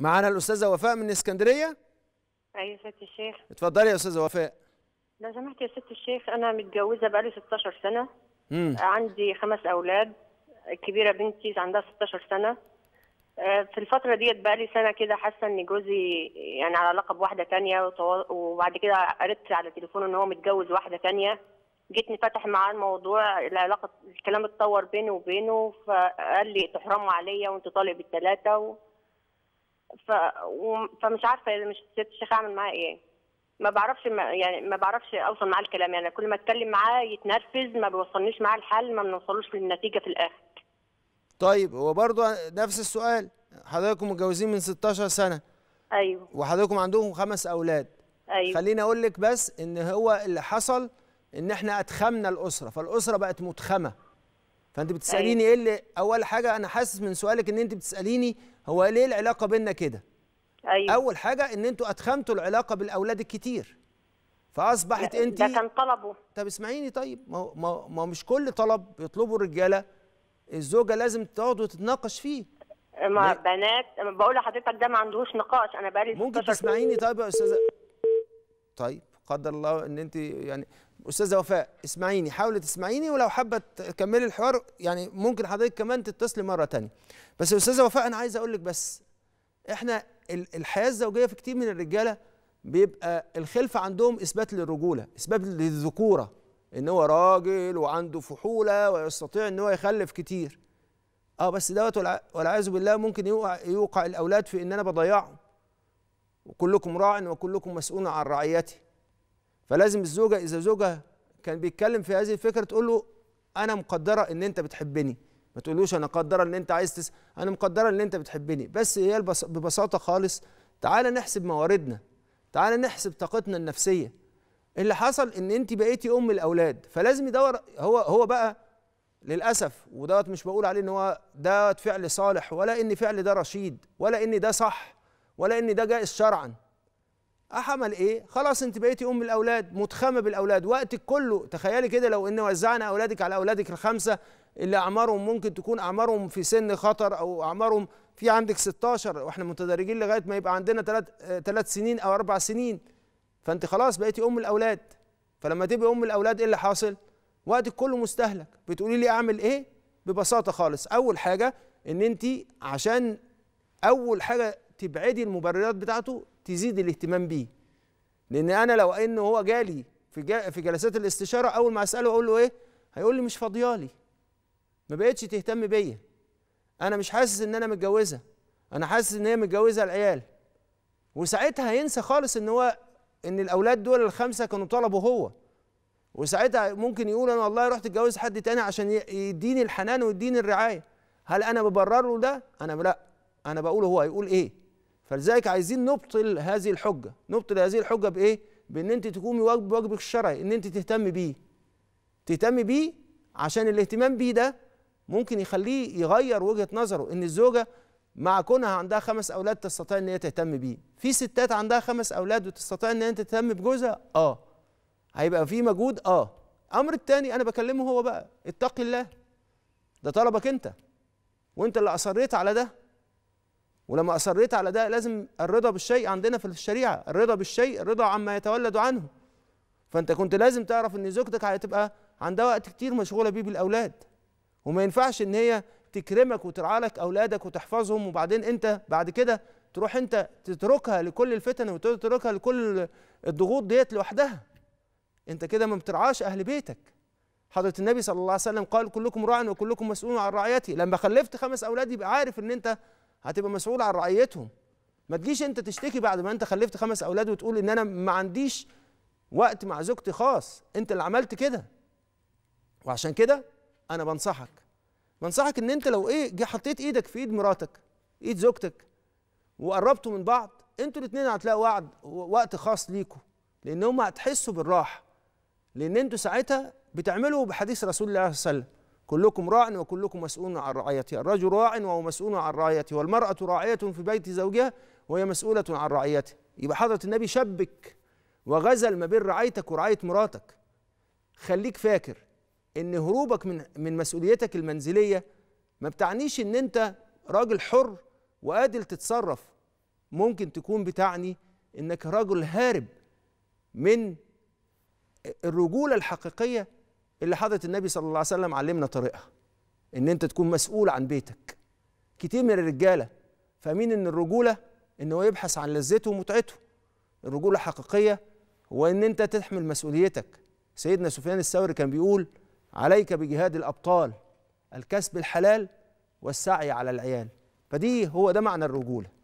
معانا الاستاذه وفاء من اسكندريه ايوه يا ست الشيخ اتفضلي يا استاذه وفاء لو سمحت يا ست الشيخ انا متجوزه بقالي 16 سنه مم. عندي خمس اولاد الكبيره بنتي عندها 16 سنه آه، في الفترة ديت بقالي سنة كده حاسة إن جوزي يعني على علاقة بواحدة تانية وبعد كده قريت على تليفونه إن هو متجوز واحدة تانية جيت نفتح معاه الموضوع العلاقة الكلام اتطور بيني وبينه فقال لي تحرموا عليا وأنت طالق بالتلاتة ف... و... فمش عارفه اذا مش سياده الشيخ اعمل معاه ايه ما بعرفش ما يعني ما بعرفش اوصل معاه الكلام يعني كل ما اتكلم معاه يتنرفز ما بيوصلنيش معاه الحل ما بنوصلوش للنتيجه في الاخر طيب هو برضه نفس السؤال حضراتكم متجوزين من 16 سنه ايوه وحضراتكم عندهم خمس اولاد ايوه خليني اقول لك بس ان هو اللي حصل ان احنا اتخمنا الاسره فالاسره بقت متخمه فانت بتساليني أيوة. ايه اللي اول حاجه انا حاسس من سؤالك ان انت بتساليني هو ليه العلاقه بينا كده أيوة. اول حاجه ان انتوا اتخمتوا العلاقه بالاولاد الكتير فاصبحت انت ده كان طلبه طب اسمعيني طيب ما ما, ما مش كل طلب يطلبه الرجاله الزوجه لازم تقعد وتتناقش فيه ما بنات بقول لحضرتك ده ما عندوش نقاش انا بقالي ممكن تسمعيني طيب يا استاذه طيب قدر الله ان انت يعني استاذه وفاء اسمعيني حاولي تسمعيني ولو حابه تكملي الحوار يعني ممكن حضرتك كمان تتصلي مره ثانيه بس استاذه وفاء انا عايز اقول لك بس احنا الحياه الزوجيه في كتير من الرجاله بيبقى الخلفه عندهم اثبات للرجوله اثبات للذكوره ان هو راجل وعنده فحوله ويستطيع ان هو يخلف كتير اه بس دوت والعياذ بالله ممكن يوقع, يوقع الاولاد في ان انا بضيعهم وكلكم راع وكلكم مسؤول عن رعيتي فلازم الزوجه اذا زوجها كان بيتكلم في هذه الفكره تقول له انا مقدره ان انت بتحبني ما تقولوش انا مقدره ان انت عايز تس... انا مقدره ان انت بتحبني بس هي البس... ببساطه خالص تعالى نحسب مواردنا تعالى نحسب طاقتنا النفسيه اللي حصل ان انت بقيتي ام الاولاد فلازم يدور هو هو بقى للاسف ودوت مش بقول عليه ان هو دوت فعل صالح ولا ان فعل ده رشيد ولا ان ده صح ولا ان ده جائز شرعا أحمل ايه خلاص انت بقيتي ام الاولاد متخمه بالاولاد وقتك كله تخيلي كده لو ان وزعنا اولادك على اولادك الخمسه اللي اعمارهم ممكن تكون اعمارهم في سن خطر او اعمارهم في عندك 16 واحنا متدرجين لغايه ما يبقى عندنا ثلاث 3 سنين او اربع سنين فانت خلاص بقيتي ام الاولاد فلما تبقي ام الاولاد ايه اللي حاصل وقتك كله مستهلك بتقولي لي اعمل ايه ببساطه خالص اول حاجه ان انت عشان اول حاجه تبعدي المبررات بتاعته تزيد الاهتمام بيه لان انا لو ان هو جالي في في جلسات الاستشاره اول ما اساله اقول له ايه هيقول لي مش فاضيالي ما بقتش تهتم بيا انا مش حاسس ان انا متجوزه انا حاسس ان هي متجوزه العيال وساعتها هينسى خالص ان هو ان الاولاد دول الخمسه كانوا طلبوا هو وساعتها ممكن يقول انا والله رحت اتجوز حد تاني عشان يديني الحنان ويديني الرعايه هل انا ببرر له ده انا لا انا بقول هو هيقول ايه فلذلك عايزين نبطل هذه الحجه نبطل هذه الحجه بايه بان انت تقومي بواجبك الشرعي ان انت تهتمي بيه تهتمي بيه عشان الاهتمام بيه ده ممكن يخليه يغير وجهه نظره ان الزوجه مع كونها عندها خمس اولاد تستطيع ان هي تهتم بيه في ستات عندها خمس اولاد وتستطيع ان هي تهتم بجوزها اه هيبقى في مجهود اه امر الثاني انا بكلمه هو بقى اتقي الله ده طلبك انت وانت اللي اصريت على ده ولما اصريت على ده لازم الرضا بالشيء عندنا في الشريعه الرضا بالشيء الرضا عما يتولد عنه فانت كنت لازم تعرف ان زوجتك هتبقى عندها وقت كتير مشغوله بيه بالاولاد وما ينفعش ان هي تكرمك وترعى لك اولادك وتحفظهم وبعدين انت بعد كده تروح انت تتركها لكل الفتن وتتركها لكل الضغوط ديت لوحدها انت كده ما بترعاش اهل بيتك حضرة النبي صلى الله عليه وسلم قال كلكم راع وكلكم مسؤول عن رعيته لما خلفت خمس اولاد يبقى عارف ان انت هتبقى مسؤول عن رعيتهم ما تجيش انت تشتكي بعد ما انت خلفت خمس اولاد وتقول ان انا ما عنديش وقت مع زوجتي خاص انت اللي عملت كده وعشان كده انا بنصحك بنصحك ان انت لو ايه جه حطيت ايدك في ايد مراتك ايد زوجتك وقربتوا من بعض انتوا الاثنين هتلاقوا وعد وقت خاص ليكوا لان هم هتحسوا بالراحه لان انتوا ساعتها بتعملوا بحديث رسول الله صلى الله عليه وسلم كلكم راع وكلكم مسؤول عن رعيته الرجل راع وهو مسؤول عن رعيته والمرأة راعية في بيت زوجها وهي مسؤولة عن رعيته يبقى حضرة النبي شبك وغزل ما بين رعايتك ورعاية مراتك خليك فاكر ان هروبك من من مسؤوليتك المنزلية ما بتعنيش ان انت راجل حر وقادر تتصرف ممكن تكون بتعني انك راجل هارب من الرجولة الحقيقية اللي حضرة النبي صلى الله عليه وسلم علمنا طريقها ان انت تكون مسؤول عن بيتك كتير من الرجاله فاهمين ان الرجوله ان هو يبحث عن لذته ومتعته الرجوله الحقيقيه هو ان انت تحمل مسؤوليتك سيدنا سفيان الثوري كان بيقول عليك بجهاد الابطال الكسب الحلال والسعي على العيال فدي هو ده معنى الرجوله